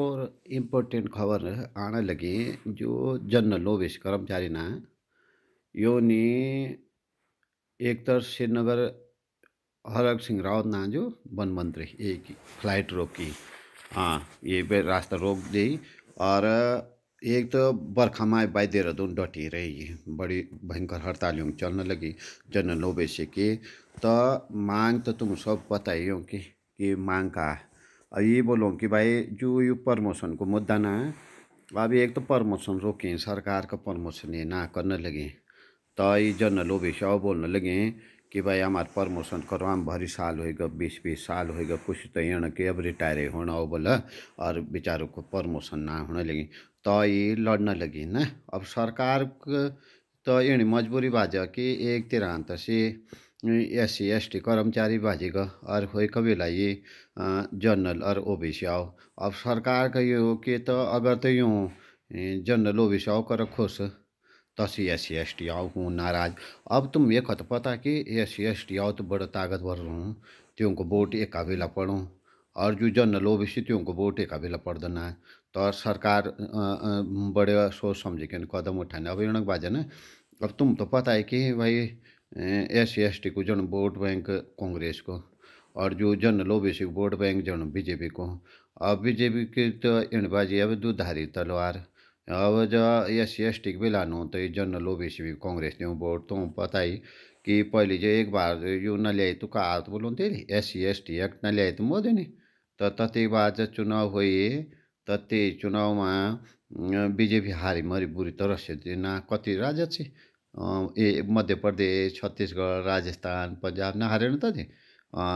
और इम्पोर्टेंट खबर आने लगी जो जनरल ऑफिस कर्मचारी ना यो ने एक तरह श्रीनगर हरक सिंह रावत ना जो वन मंत्री एक फ्लाइट रोकी हाँ ये रास्ता रोक दी और एक तो बरखा में बाई देहरादून डटी रही बड़ी भयंकर हड़ताल यूँ चलने लगी जनरल से के तो मांग तो तुम सब पता ही कि, कि मांग का ये बोलूँ कि भाई जो प्रमोशन को मुद्दा ना अभी एक तो प्रमोशन रोकें सरकार का प्रमोशन ये ना करने लगे तो ये जनरल ओबीसी और बोलने लगे कि भाई हमारे प्रमोशन करवा हम भरी साल होएगा बीस बीस साल होएगा कुछ तो ये के अब रिटायर होना हो बोला और बेचारों को प्रमोशन ना होने लगे तो ये लड़ने लगे ना अब सरकार तो ये मजबूरी बाजा कि एक तिरंत से एस सी एस टी कर्मचारी बाहेक कोई खोइ कविलाई जनरल और सी आओ अब सरकार का यो के तो अगर तो यूँ जनरल सी आओ कर खुश तसी एस सी एस टी आओ हूँ नाराज अब तुम ये खत पता कि एस सी एस टी आओ तो बड़ा ताकतवर हूँ त्यों को वोट एक बेला पढ़ूँ और जो जनरल ओबीसी त्यों को वोट एक काबिला पढ़ देना है तो सरकार बड़े सोच समझे कदम उठाने अब इणक बाजे ना अब तुम तो पता है कि भाई एस सी एस टी को जन वोट बैंक कांग्रेस को और जो जनरल ओबीसी को वोट बैंक जन बीजेपी को अब बीजेपी के तो इन बाजी अब दुधारी तलवार अब जो एस सी एस टी को बिलानु तो ये जनरल ओबीसी भी कांग्रेस ने वोट तो पता ही कि पहले जो एक बार यो न ल्याए तो का आत तो बोलते रे S C S T act न लिया तो मोदी ने तो तथे बार जब चुनाव हुए ते चुनाव में अं, बीजेपी हारी मरी बुरी तरह से ना कति राजा से अं, ए मध्य प्रदेश छत्तीसगढ़ राजस्थान पंजाब ना हारे ना तो अं,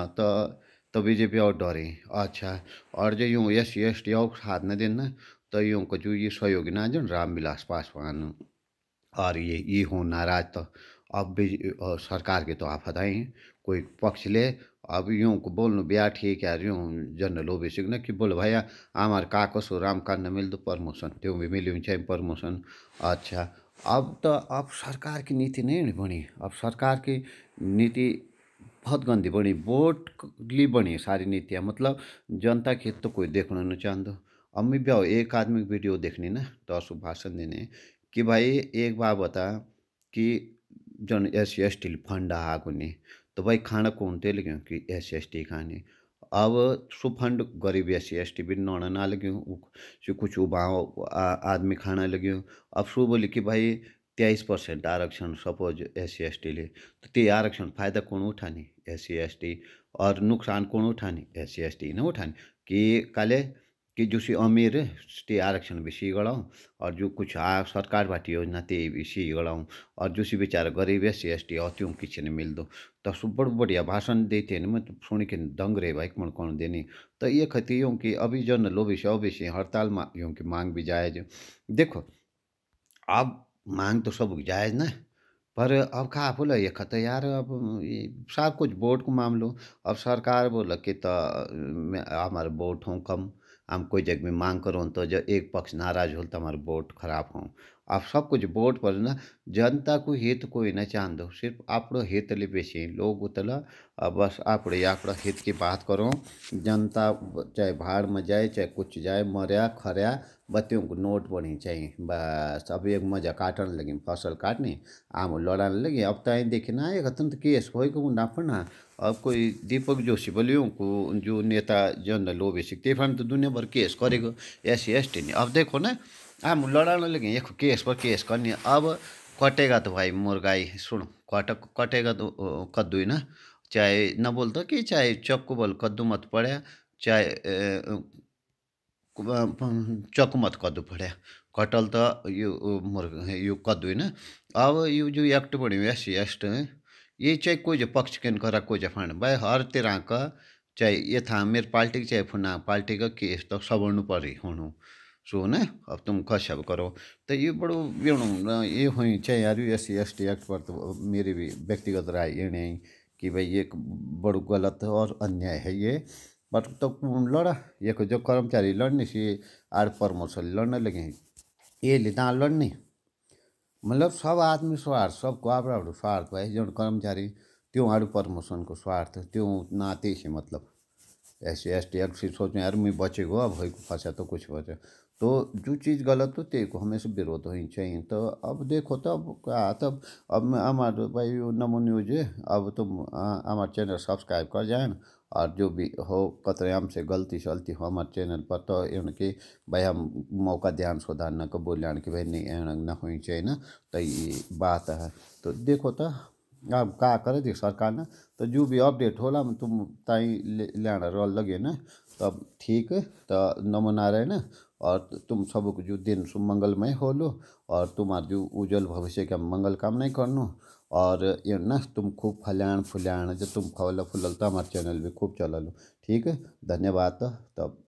तो तो बीजेपी और डरे अच्छा और जो यूँ एस सी एस टी और साथ न देना तो यूँ को जो ये सहयोगी ना जो रामविलास पासवान और ये ये हो नाराज तो अब भी सरकार के तो आफत आई कोई पक्ष ले अब यूँ को बोलनु ब्याह ठीक है यूँ जनरल ओ बी सिंह कि बोल भैया आमार का कसो राम का न मिल दो प्रमोशन त्यों भी मिली चाहिए प्रमोशन अच्छा अब तो अब सरकार की नीति नहीं बनी अब सरकार की नीति बहुत गंदी बनी वोट लिए बनी सारी नीतियाँ मतलब जनता के तो कोई देखना नहीं चाहता अब मैं ब्याह एक आदमी वीडियो देखने ना दस भाषण देने कि भाई एक बार बता कि जन S C S T fund आगे तो भाई खाना कौन थे लेकिन कि एस सी एस टी खाने अब सुफंड गरीब एस सी एस टी भी नौना ना लग्यूं कुछ उबाव आदमी खाना लग्यूं अब सु बोली कि भाई तेईस पर्सेंट आरक्षण suppose S C S T ले तो ते आरक्षण फ़ायदा कौन उठानी एस सी एस टी और नुकसान कौन उठानी एस सी एस टी ना उठानी कि काले कि जुसी अमीर ते आरक्षण सी गढ़ाऊँ और जो कुछ आ सरकार बाट योजना ते सी गढ़ाऊँ और जो बेचारे गरीब है सी एस टी अत्यू किसी नहीं मिल दो तो सब बड़ बढ़िया भाषण देते हैं मैं तो सुन के दंग रहे भाई कौन कौन देने तो ये खती यूँ कि अभी जो न लोभी से अभी हड़ताल यूँ की मांग भी जायज देखो अब मांग तो सब जायज ना पर अब कहा बोला ये खत यार अब सब कुछ बोर्ड को मामलो अब सरकार बोला कि तो हमारे बोर्ड हूँ कम हम कोई जग में मांग करो तो जो एक पक्ष नाराज हो तो हमारे बोट खराब हों आप सब कुछ वोट पर हित જનતાકુ ना કોઈને दो सिर्फ आप हित ले લોગ लोग उतल बस आप हित की बात करो जनता चाहे भाड़ में जाए चाहे कुछ जाए मरया खरया बत्तियों को नोट बनी चाहिए बस अब एक मजा काटने लगी फसल काटने आम लड़ाने लगे अब तो ना एक अत्यंत केस हो को नापन अब कोई दीपक जोशी बोलियो को जो नेता जनरल ओबीसी ते तो दुनिया भर केस करेगा एस टी अब देखो ना हम लड़ाने लगे यख केस पर केस करनी अब कटेगा भाइ भाई मुर्गाई सुन कट कटेगा त कद्दू होइन चाहे नबोल त कि चाहे चक्कू बोल कद्दू मत पड़े चाहे चक्कू मत कद्दू पड़े कटल त यो मुर्ग यो कद्दू होइन अब यो जो एक्ट बढ्यो एस यस्ट ये चाहिँ कोही पक्ष किन करा कोई जो फांड भाई हर चाहे यथा मेरो मेरे चाहे फुना पार्टी केस त सवर्नु परी हुनु सो ने अब तुम खुश अब करो तो ये बड़ो यूँ ये हुई चाहे यार S C S T act पर तो मेरी भी व्यक्तिगत राय ये नहीं कि भाई ये बड़ो गलत और अन्याय है ये बट तो लड़ा ये जो कर्मचारी लड़ने से आर परमोशन लड़ने लगे ये लिता लड़ने मतलब सब आदमी स्वार्थ सबको आप स्वार्थ भाई जो कर्मचारी त्यों आर प्रमोशन को स्वार्थ त्यों नाते मतलब एस सी एस टी सी सोच यार बचे गो अब हो फसा तो कुछ बचे तो जो चीज़ गलत हो तो ते को हमेशा विरोध हो चाहिए तो अब देखो तो अब क्या तब तो अब हमारे भाई नमो न्यूज अब तुम तो, हमारे चैनल सब्सक्राइब कर जाए और जो भी हो कतरे से गलती सलती हो हमारे चैनल पर तो कि भाई हम मौका ध्यान सुधारना को बोलियान कि भाई नहीं ना हो चाहिए ना तो ये बात है तो देखो तो अब का करे थी सरकार ने तो जो भी अपडेट होला तुम ताई लियाना रह लगे ना तब ठीक तो नमूना रहे ना और तुम सब जो दिन सु मंगलमय हो लो और तुम्हारे जो उज्जवल भविष्य का मंगल कामना करनो और ये ना तुम खूब फल्याण फुल्याण जो तुम फल फुलल तो हमारे चैनल भी खूब चल लो ठीक है धन्यवाद तब